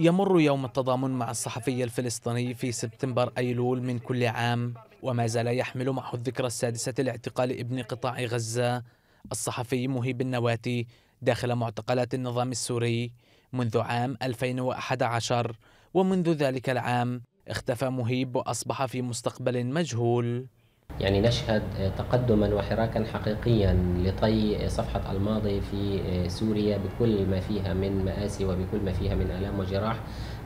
يمر يوم التضامن مع الصحفي الفلسطيني في سبتمبر أيلول من كل عام وما زال يحمل معه الذكرى السادسة لاعتقال ابن قطاع غزة الصحفي مهيب النواتي داخل معتقلات النظام السوري منذ عام 2011 ومنذ ذلك العام اختفى مهيب وأصبح في مستقبل مجهول يعني نشهد تقدما وحراكا حقيقيا لطي صفحة الماضي في سوريا بكل ما فيها من مآسي وبكل ما فيها من آلام وجراح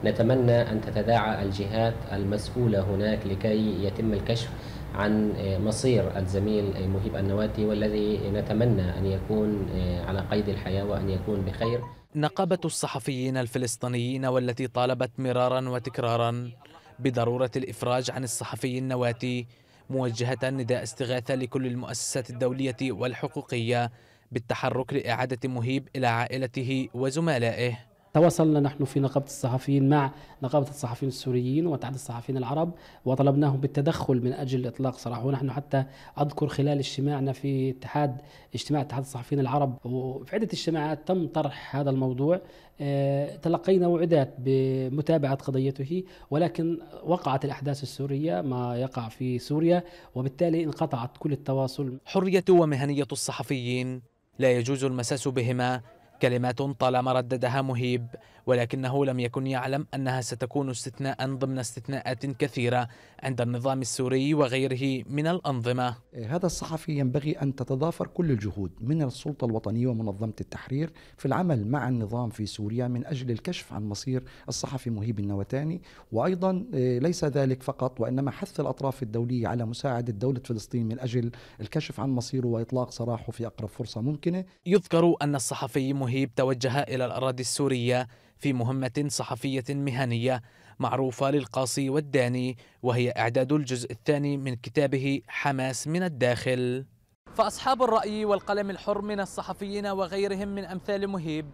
نتمنى أن تتداعى الجهات المسؤولة هناك لكي يتم الكشف عن مصير الزميل مهيب النواتي والذي نتمنى أن يكون على قيد الحياة وأن يكون بخير نقابة الصحفيين الفلسطينيين والتي طالبت مرارا وتكرارا بضرورة الإفراج عن الصحفي النواتي موجهة نداء استغاثة لكل المؤسسات الدولية والحقوقية بالتحرك لإعادة مهيب إلى عائلته وزملائه تواصلنا نحن في نقابة الصحفيين مع نقابة الصحفيين السوريين وتحدي الصحفيين العرب وطلبناهم بالتدخل من أجل إطلاق سراحه ونحن حتى أذكر خلال اجتماعنا في اتحاد اجتماع اتحاد الصحفيين العرب وفي عدة اجتماعات تم طرح هذا الموضوع آه، تلقينا وعدات بمتابعة قضيته ولكن وقعت الأحداث السورية ما يقع في سوريا وبالتالي انقطعت كل التواصل حرية ومهنية الصحفيين لا يجوز المساس بهما كلمات طالما رددها مهيب ولكنه لم يكن يعلم أنها ستكون استثناء ضمن استثناءات كثيرة عند النظام السوري وغيره من الأنظمة إيه، هذا الصحفي ينبغي أن تتضافر كل الجهود من السلطة الوطنية ومنظمة التحرير في العمل مع النظام في سوريا من أجل الكشف عن مصير الصحفي مهيب النوتاني وأيضا إيه، ليس ذلك فقط وإنما حث الأطراف الدولية على مساعدة دولة فلسطين من أجل الكشف عن مصيره وإطلاق سراحه في أقرب فرصة ممكنة يذكر أن الصحفي مهيب مهيب توجه إلى الأراضي السورية في مهمة صحفية مهنية معروفة للقاصي والداني وهي إعداد الجزء الثاني من كتابه حماس من الداخل فأصحاب الرأي والقلم الحر من الصحفيين وغيرهم من أمثال مهيب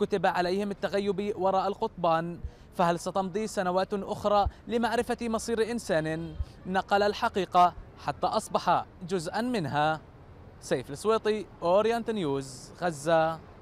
كتب عليهم التغيب وراء القطبان فهل ستمضي سنوات أخرى لمعرفة مصير إنسان نقل الحقيقة حتى أصبح جزءا منها سيف السويطي أورينت نيوز غزة